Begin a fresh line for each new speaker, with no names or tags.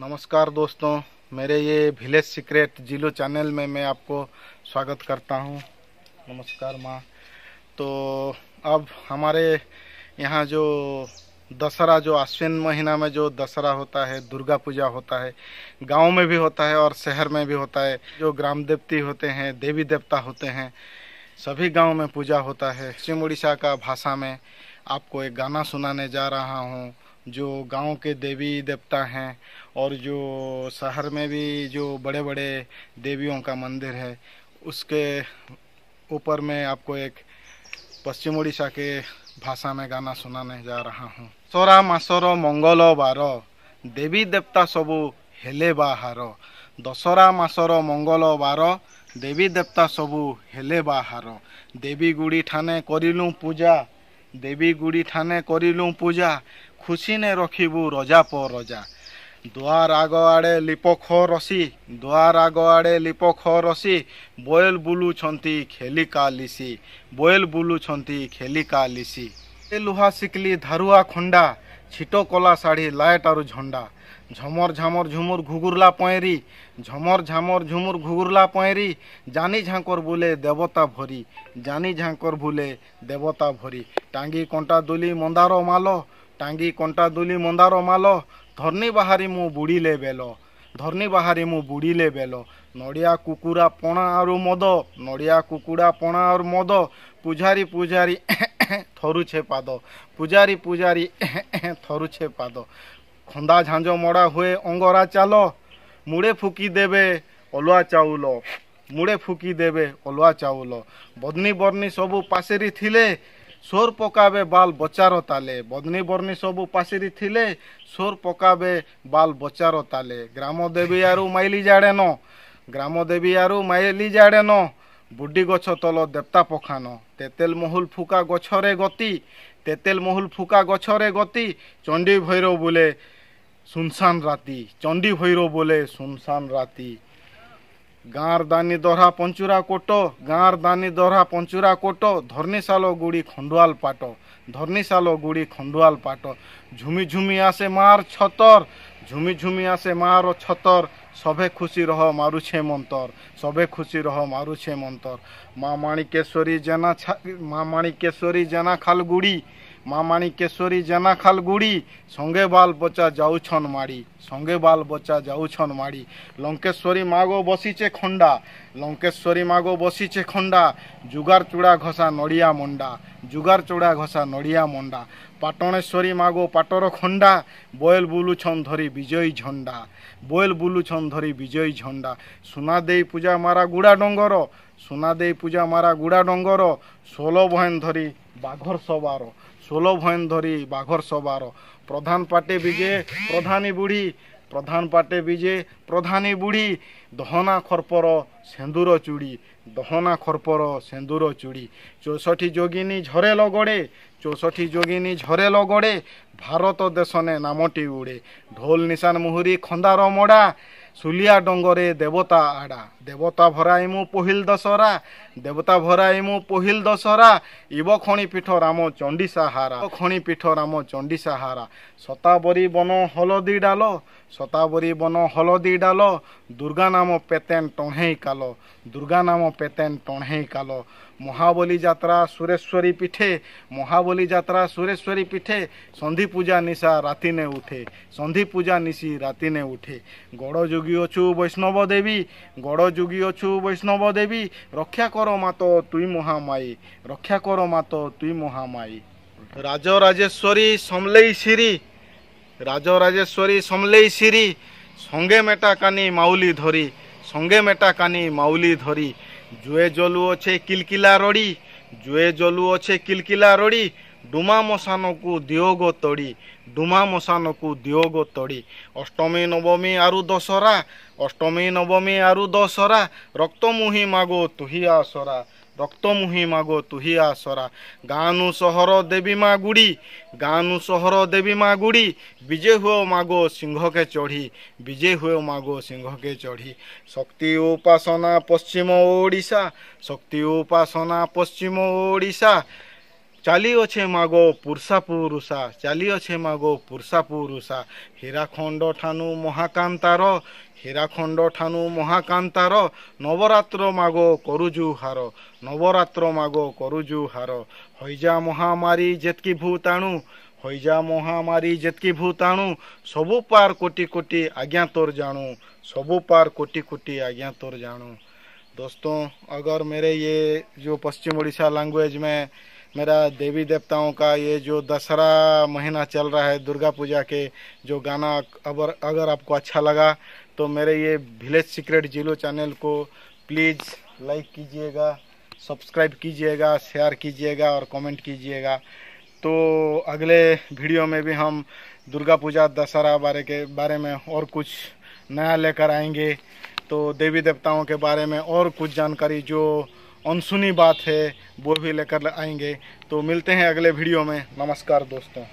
नमस्कार दोस्तों मेरे ये विलेज सीक्रेट जिलो चैनल में मैं आपको स्वागत करता हूँ नमस्कार माँ तो अब हमारे यहाँ जो दशहरा जो आश्विन महीना में जो दशहरा होता है दुर्गा पूजा होता है गांव में भी होता है और शहर में भी होता है जो ग्राम देवती होते हैं देवी देवता होते हैं सभी गांव में पूजा होता है पश्चिम उड़ीसा का भाषा में आपको एक गाना सुनाने जा रहा हूँ जो गांव के देवी देवता हैं और जो शहर में भी जो बड़े बड़े देवियों का मंदिर है उसके ऊपर मैं आपको एक पश्चिम उड़ीसा के भाषा में गाना सुनाने जा रहा हूँ सोरा मासर बार देवी देवता सबू हेले बाहार मासर मंगल बार देवी देवता सबू हेले ବାହାର देवी गुड़ी ठाने करूँ पूजा देवी गुड़ी ठाने करूँ पूजा খুচিনে ৰখিব ৰজা প ৰজা দুৱাৰ আগ আড়ে লিপখ ৰচি দুৱাৰ আগ আড়ে লিপখ ৰচি বইল বুলুচি খেলিকা লিচি বইল বুলুচি খেলিকা লিচি এ লুহা শিকলি ধাৰুৱা খণ্ডা ছিট কলা শাড়ী লাইট আৰু ঝণ্ডা ঝমৰ ঝামৰ ঝুমুৰ ঘুগুৰলা পঁয়েৰী ঝমৰ ঝামৰ ঝুমুৰ ঘুগুৰলা পঁয়েৰী জানি ঝাঁকৰ বোলে দেৱতা ভৰি জানি ঝাঁকৰ বোলে দেৱতা ভৰি টাঙি কণ্টা দুলি মন্দাৰ মাল ଟାଙ୍ଗି କଣ୍ଟା ଦୁଲି ମନ୍ଦାର ମାଲ ଧର୍ନି ବାହାରି ମୁଁ ବୁଡ଼ିଲେ ବେଲ ଧର୍ନି ବାହାରି ମୁଁ ବୁଡ଼ିଲେ ବେଲ ନଡ଼ିଆ କୁକୁଡ଼ା ପଣା ଆରୁ ମଦ ନଡ଼ିଆ କୁକୁଡ଼ା ପଣା ଆରୁ ମଦ ପୂଜାରୀ ପୂଜାରୀ ଥରୁଛେ ପାଦ ପୂଜାରୀ ପୂଜାରୀ ଥରୁଛେ ପାଦ ଖନ୍ଦା ଝାଞ୍ଜ ମଡ଼ା ହୁଏ ଅଙ୍ଗରା ଚାଲ ମୁଡ଼େ ଫୁକି ଦେବେ ଅଲୁଆ ଚାଉଳ ମୁଡ଼େ ଫୁକି ଦେବେ ଅଲୁଆ ଚାଉଳ ବଦନି ବର୍ଣ୍ଣି ସବୁ ପାଶେରି ଥିଲେ ସୋର ପକାବେ ବାଲ ବଚାର ତାଲେ ବଦନୀ ବର୍ଣ୍ଣୀ ସବୁ ପାଶିରି ଥିଲେ ସୋର ପକାବେ ବାଲ ବଚାର ତାଲେ ଗ୍ରାମ ଦେବୀ ଆରୁ ମାଇଲି ଜାଡ଼େନ ଗ୍ରାମ ଦେବୀ ଆରୁ ମାଇଲି ଜାଡ଼େନ ବୁଡ଼ି ଗଛ ତଲ ଦେବତା ପଖାନ ତେତେଲ ମହୁଲ ଫୁକା ଗଛରେ ଗତି ତେତେଲ ମହୁଲ ଫୁକା ଗଛରେ ଗତି ଚଣ୍ଡୀ ଭୈରବ ବୋଲେ ସୁନସାନ ରାତି ଚଣ୍ଡୀ ଭୈରବ ବୋଲେ ସୁନସାନ ରାତି ଗାଁର ଦାନୀ ଦହରା ପଞ୍ଚୁରା କୋଟ ଗାଁର ଦାନୀ ଦହରା ପଞ୍ଚୁରା କୋଟ ଧର୍ନିଶାଲ ଗୁଡ଼ି ଖଣ୍ଡୁଆଲ ପାଟ ଧର୍ନିଶାଲ ଗୁଡ଼ି ଖଣ୍ଡୁଆଲ ପାଟ ଝୁମି ଝୁମି ଆସେ ମାର ଛତର ঝুমি ঝুমি আসে মার ছতর সবে খুশি রহ মারুছে মন্তর সবে খুশি রহ মারুছে মন্তর মা মাণিকেশ্বরী জেনা মা মাণিকেশ্বরী জেনা খালগুড়ি মা মাণিকেশ্বরী জেনাখাল গুড়ি সঙ্গে বাল বচা যাউছন মাড়ি সঙ্গে বাল বচা যাউছন মাড়ি লঙ্কেশ্বরী মাগো বসিছে খণ্ডা লঙ্কেশ্বরী মাগো বসিছে খণ্ডা যুগার চূড়া ঘষা নড়িয়া মন্ডা যুগার চূড়া ঘষা নড়িয়া মন্ডা পাটণেশ্বরী মাগো পাটর খণ্ডা বয়েল বুলুছন ধরি বিজয়ী ঝণ্ডা বয়েল বুলুছন ধরি বিজয়ী ঝণ্ডা সোনা দেই পূজা মারা গুড়া ডঙ্গর সোনা দেই পূজা মারা গুড়া ডঙ্গর ষোল ভয়েন ধরি বাঘর সবার ষোল ভয়েন ধরি বাঘর সবার প্রধান পাটে বিজে প্রধানী বুড়ি প্রধান পাটে বিজে প্রধানী বুড়ি দহনা খর্পর সেন্দুর চুড়ি দহনা খর্পর সেন্দুর চুড়ি চৌষঠি যোগিনী ঝরে লগড়ে চৌষঠি যোগিনী ঝরে লগড়ে ভারত দেশনে নামটি উড়ে ঢোল নিশান মুহুরি খন্দার মড়া সুলিয়া ডঙ্গরে দেবতা আড়া ଦେବତା ଭରାଇ ପହିଲ ଦଶହରା ଦେବତା ଭରାଇମୁ ପହିଲ ଦଶହରା ଇବ ଖଣି ପୀଠ ରାମ ଚଣ୍ଡିସା ହାରା ଖଣି ପୀଠ ରାମ ଚଣ୍ଡିସା ହାରା ସତାବରୀ ବନ ହଳଦୀ ଡାଲ ସତାବରି ବନ ହଳଦୀ ଡାଲ ଦୁର୍ଗା ନାମ ପେତେନ୍ ଟଣେଇ କାଲ ଦୁର୍ଗା ନାମ ପେତେନ୍ ଟଣେଇ କାଲ ମହାବଲି ଯାତ୍ରା ସୁରେଶ୍ୱରୀ ପିଠେ ମହାବଲି ଯାତ୍ରା ସୁରେଶ୍ୱରୀ ପିଠେ ସନ୍ଧି ପୂଜା ନିଶା ରାତିନେ ଉଠେ ସନ୍ଧି ପୂଜା ନିଶି ରାତିନେ ଉଠେ ଗଡ଼ ଯୋଗୀ ଅଛୁ ବୈଷ୍ଣବ ଦେବୀ ଗଡ଼ ଯୋଗୀ ଅଛୁ ବୈଷ୍ଣବ ଦେବୀ ରକ୍ଷା କର ମାତ ତୁଇ ମହାମାଇ ରକ୍ଷା କର ମାତ ତୁଇ ମହାମାଇ ରାଜରାଜେଶ୍ୱରୀ ସମଲେଇ ସିରି ରାଜରାଜେଶ୍ୱରୀ ସମଲେଇ ସିରି সঙ্গে মেটা কানি মাউলি ধরি সঙ্গে মেটা কানি মাউলি ধরি জুয়ে জলু অছে কিলকিলা রড়ি জুয়ে জলু অছে কিলকিলা রড়ি ଡୁମା ମଶାନକୁ ଦିଓଗ ତଡ଼ି ଡୁମା ମଶାନକୁ ଦିଓଗ ତଡ଼ି ଅଷ୍ଟମୀ ନବମୀ ଆରୁ ଦଶହରା ଅଷ୍ଟମୀ ନବମୀ ଆରୁ ଦଶହରା ରକ୍ତ ମୁହିଁ ମାଗୋ ତୁହି ଆସରା ରକ୍ତ ମୁହିଁ ମାଗୋ ତୁହି ଆସରା ଗାଁନୁ ସହର ଦେବୀ ମା ଗୁଡ଼ି ଗାଁନୁ ସହର ଦେବୀ ମା ଗୁଡ଼ି ବିଜେ ହୁଅ ମାଗୋ ସିଂହକେ ଚଢ଼ି ବିଜେ ହୁଅ ମାଗୋ ସିଂହକେ ଚଢ଼ି ଶକ୍ତି ଉପାସନା ପଶ୍ଚିମ ଓଡ଼ିଶା ଶକ୍ତି ଉପାସନା ପଶ୍ଚିମ ଓଡ଼ିଶା चाली अछे मागो पुरसा पुरुषा चली अछे मागो पुरसा पुरुषा खंड ठानु महाकांतार हीरा खंड ठानु महाकांतार नवरत्र मागो करुजु हार नवरत्र मागो करुजु हार हईजा महामारी जेतकी भूताणु हईजा महामारी जेतकी भूताणु सबु पार कोटी कोटी आज्ञा तोर जाणु सबु पार कोटी कोटी आज्ञा तोर जाणु दोस्तों अगर मेरे ये जो पश्चिम ओडिशा लैंग्वेज में मेरा देवी देवताओं का ये जो दशहरा महीना चल रहा है दुर्गा पूजा के जो गाना अगर अगर आपको अच्छा लगा तो मेरे ये विलेज सीक्रेट जिलो चैनल को प्लीज़ लाइक कीजिएगा सब्सक्राइब कीजिएगा शेयर कीजिएगा और कमेंट कीजिएगा तो अगले वीडियो में भी हम दुर्गा पूजा दशहरा बारे के बारे में और कुछ नया लेकर आएंगे तो देवी देवताओं के बारे में और कुछ जानकारी जो अनसुनी बात है वो भी लेकर आएंगे तो मिलते हैं अगले वीडियो में नमस्कार दोस्तों